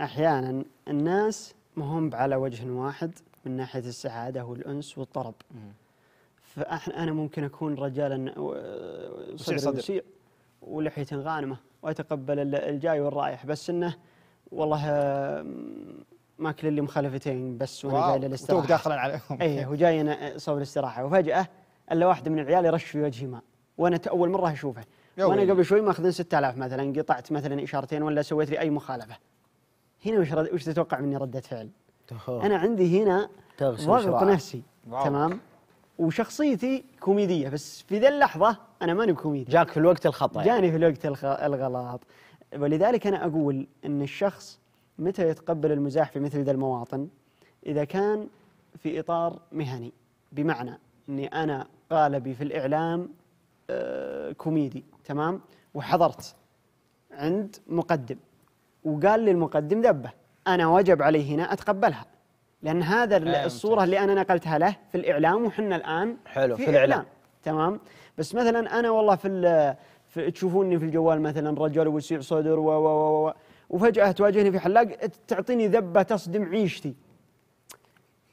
أحيانا الناس مهم على وجه واحد من ناحية السعادة والأنس والطرب فأحنا أنا ممكن أكون رجالا آه، صدر صدر وسيع ولحية غانمة وأتقبل الجاي والرايح بس إنه والله ماكل اللي مخلفتين بس وانا جاي للاستراحه توك داخل عليهم اي وجاي انا آه، صور الاستراحه وفجاه الا واحد من العيال يرش في وجهي ماء وانا اول مره اشوفه وانا قبل شوي ماخذين 6000 مثلا قطعت مثلا اشارتين ولا سويت لي اي مخالفه هنا وش رد... وش تتوقع مني رده فعل؟ انا عندي هنا ضغط نفسي واو. تمام وشخصيتي كوميديه بس في ذا اللحظه انا ماني بكوميدي جاك في الوقت الخطا يعني. جاني في الوقت الخ... الغلط ولذلك انا اقول ان الشخص متى يتقبل المزاح في مثل ذا المواطن؟ اذا كان في اطار مهني بمعنى اني انا قالبي في الاعلام آه، كوميدي تمام وحضرت عند مقدم وقال للمقدم ذبه انا وجب علي هنا اتقبلها لان هذا أيه الصوره اللي انا نقلتها له في الاعلام وحنا الان حلو في, في الإعلام. الاعلام تمام بس مثلا انا والله في, في تشوفوني في الجوال مثلا رجل وسيع صدر و و و, و وفجاه تواجهني في حلاق تعطيني ذبه تصدم عيشتي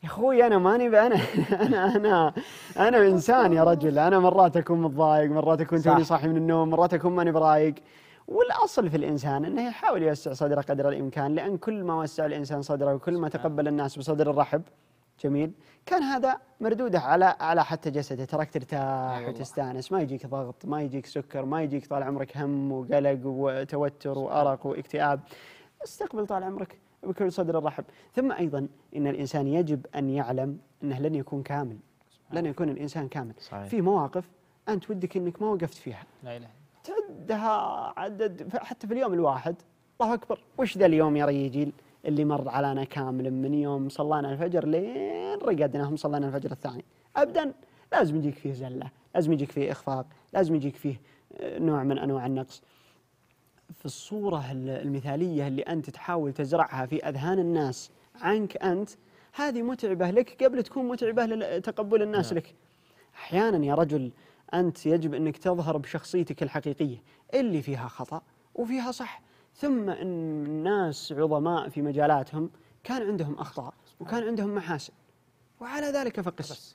يا اخوي انا ماني انا انا انا انا انسان يا رجل انا مرات اكون متضايق مرات اكون توني صاحي من النوم مرات اكون ماني برايق والاصل في الانسان انه يحاول يوسع صدره قدر الامكان لان كل ما وسع الانسان صدره وكل ما تقبل الناس بصدر الرحب جميل كان هذا مردوده على على حتى جسده تراك ترتاح أيوة. وتستانس ما يجيك ضغط ما يجيك سكر ما يجيك طال عمرك هم وقلق وتوتر وارق واكتئاب استقبل طال عمرك بكل صدر الرحب ثم ايضا ان الانسان يجب ان يعلم انه لن يكون كامل لن يكون الانسان كامل صحيح. في مواقف انت ودك انك ما وقفت فيها لا اله تعدها عدد حتى في اليوم الواحد الله اكبر وش ذا اليوم يا ريجيل اللي مر علينا كامل من يوم صلينا الفجر لين رقدنا هم صلينا الفجر الثاني ابدا لازم يجيك فيه زله لازم يجيك فيه اخفاق لازم يجيك فيه آه، نوع من انواع النقص في الصوره المثاليه اللي انت تحاول تزرعها في اذهان الناس عنك انت هذه متعبه لك قبل تكون متعبه لتقبل الناس نعم. لك احيانا يا رجل أنت يجب أنك تظهر بشخصيتك الحقيقية اللي فيها خطأ وفيها صح ثم أن الناس عظماء في مجالاتهم كان عندهم أخطاء وكان عندهم محاسن وعلى ذلك فقس